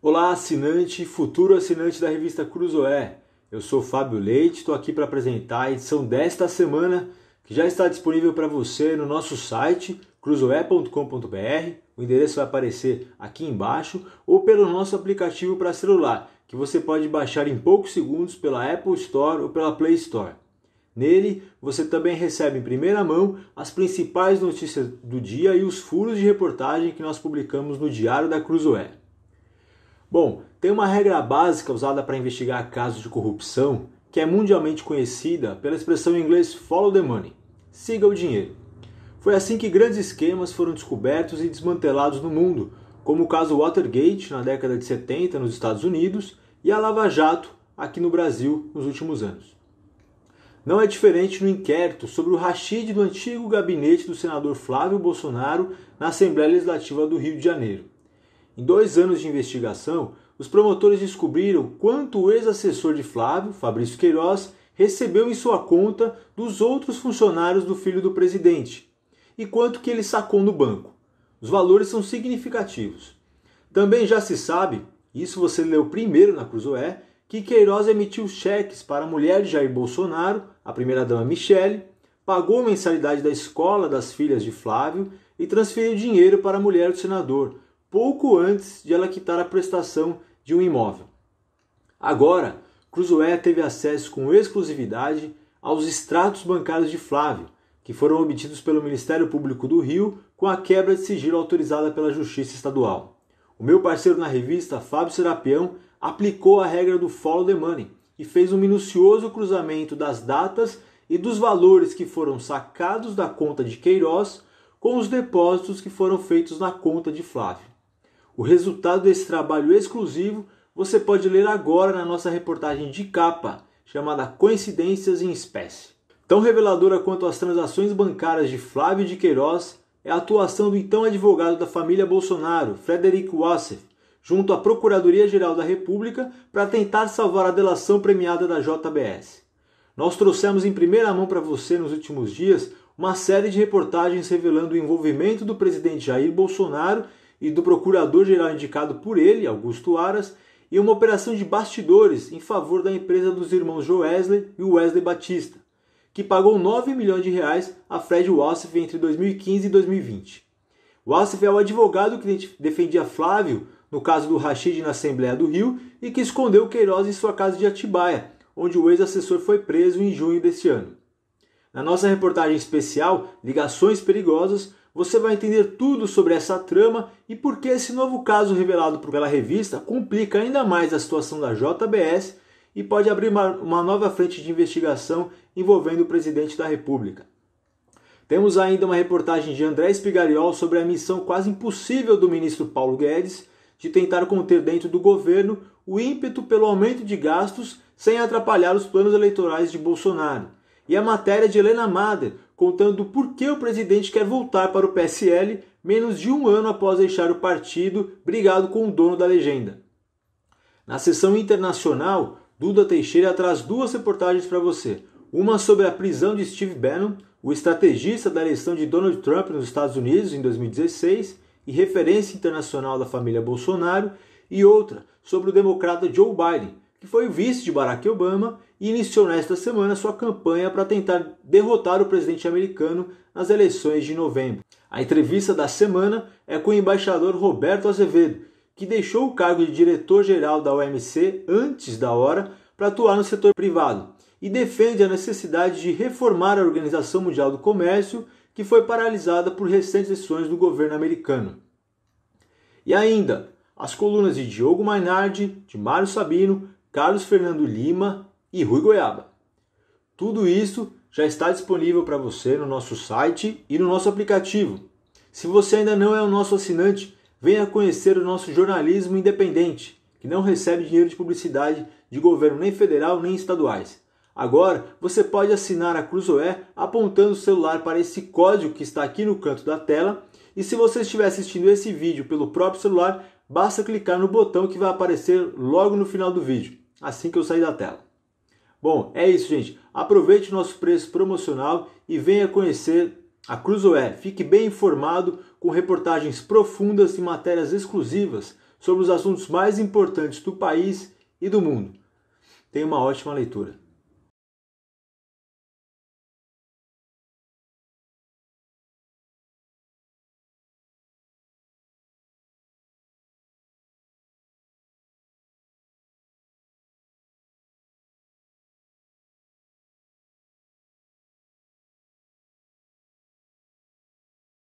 Olá, assinante e futuro assinante da revista Cruzoé. Eu sou Fábio Leite, estou aqui para apresentar a edição desta semana, que já está disponível para você no nosso site cruzoé.com.br. O endereço vai aparecer aqui embaixo ou pelo nosso aplicativo para celular, que você pode baixar em poucos segundos pela Apple Store ou pela Play Store. Nele, você também recebe em primeira mão as principais notícias do dia e os furos de reportagem que nós publicamos no Diário da Cruzoé. Bom, tem uma regra básica usada para investigar casos de corrupção que é mundialmente conhecida pela expressão em inglês follow the money siga o dinheiro. Foi assim que grandes esquemas foram descobertos e desmantelados no mundo, como o caso Watergate na década de 70 nos Estados Unidos e a Lava Jato aqui no Brasil nos últimos anos. Não é diferente no inquérito sobre o rachide do antigo gabinete do senador Flávio Bolsonaro na Assembleia Legislativa do Rio de Janeiro. Em dois anos de investigação, os promotores descobriram quanto o ex-assessor de Flávio, Fabrício Queiroz, recebeu em sua conta dos outros funcionários do filho do presidente e quanto que ele sacou no banco. Os valores são significativos. Também já se sabe, isso você leu primeiro na Cruzoé, que Queiroz emitiu cheques para a mulher de Jair Bolsonaro, a primeira-dama Michele, pagou a mensalidade da escola das filhas de Flávio e transferiu dinheiro para a mulher do senador, pouco antes de ela quitar a prestação de um imóvel. Agora, Cruzoé teve acesso com exclusividade aos extratos bancários de Flávio, que foram obtidos pelo Ministério Público do Rio com a quebra de sigilo autorizada pela Justiça Estadual. O meu parceiro na revista, Fábio Serapião, aplicou a regra do follow the money e fez um minucioso cruzamento das datas e dos valores que foram sacados da conta de Queiroz com os depósitos que foram feitos na conta de Flávio. O resultado desse trabalho exclusivo você pode ler agora na nossa reportagem de capa, chamada Coincidências em Espécie. Tão reveladora quanto as transações bancárias de Flávio de Queiroz é a atuação do então advogado da família Bolsonaro, Frederico Wassef, junto à Procuradoria-Geral da República para tentar salvar a delação premiada da JBS. Nós trouxemos em primeira mão para você nos últimos dias uma série de reportagens revelando o envolvimento do presidente Jair Bolsonaro e do procurador-geral indicado por ele, Augusto Aras, e uma operação de bastidores em favor da empresa dos irmãos Joe Wesley e Wesley Batista, que pagou 9 milhões de reais a Fred Wassef entre 2015 e 2020. Wassef é o advogado que defendia Flávio no caso do Rachid na Assembleia do Rio e que escondeu Queiroz em sua casa de Atibaia, onde o ex-assessor foi preso em junho deste ano. Na nossa reportagem especial Ligações Perigosas, você vai entender tudo sobre essa trama e por que esse novo caso revelado pela revista complica ainda mais a situação da JBS e pode abrir uma, uma nova frente de investigação envolvendo o presidente da República. Temos ainda uma reportagem de André Espigariol sobre a missão quase impossível do ministro Paulo Guedes de tentar conter dentro do governo o ímpeto pelo aumento de gastos sem atrapalhar os planos eleitorais de Bolsonaro. E a matéria de Helena Mader contando por que o presidente quer voltar para o PSL menos de um ano após deixar o partido brigado com o dono da legenda. Na sessão internacional, Duda Teixeira traz duas reportagens para você. Uma sobre a prisão de Steve Bannon, o estrategista da eleição de Donald Trump nos Estados Unidos em 2016 e referência internacional da família Bolsonaro, e outra sobre o democrata Joe Biden, que foi o vice de Barack Obama e iniciou nesta semana sua campanha para tentar derrotar o presidente americano nas eleições de novembro. A entrevista da semana é com o embaixador Roberto Azevedo, que deixou o cargo de diretor-geral da OMC antes da hora para atuar no setor privado e defende a necessidade de reformar a Organização Mundial do Comércio, que foi paralisada por recentes ações do governo americano. E ainda, as colunas de Diogo Mainardi, de Mário Sabino, Carlos Fernando Lima e Rui Goiaba. Tudo isso já está disponível para você no nosso site e no nosso aplicativo. Se você ainda não é o nosso assinante, venha conhecer o nosso jornalismo independente, que não recebe dinheiro de publicidade de governo nem federal nem estaduais. Agora você pode assinar a Cruzoé apontando o celular para esse código que está aqui no canto da tela. E se você estiver assistindo esse vídeo pelo próprio celular, basta clicar no botão que vai aparecer logo no final do vídeo, assim que eu sair da tela. Bom, é isso, gente. Aproveite nosso preço promocional e venha conhecer a Cruzoé. Fique bem informado com reportagens profundas e matérias exclusivas sobre os assuntos mais importantes do país e do mundo. Tenha uma ótima leitura.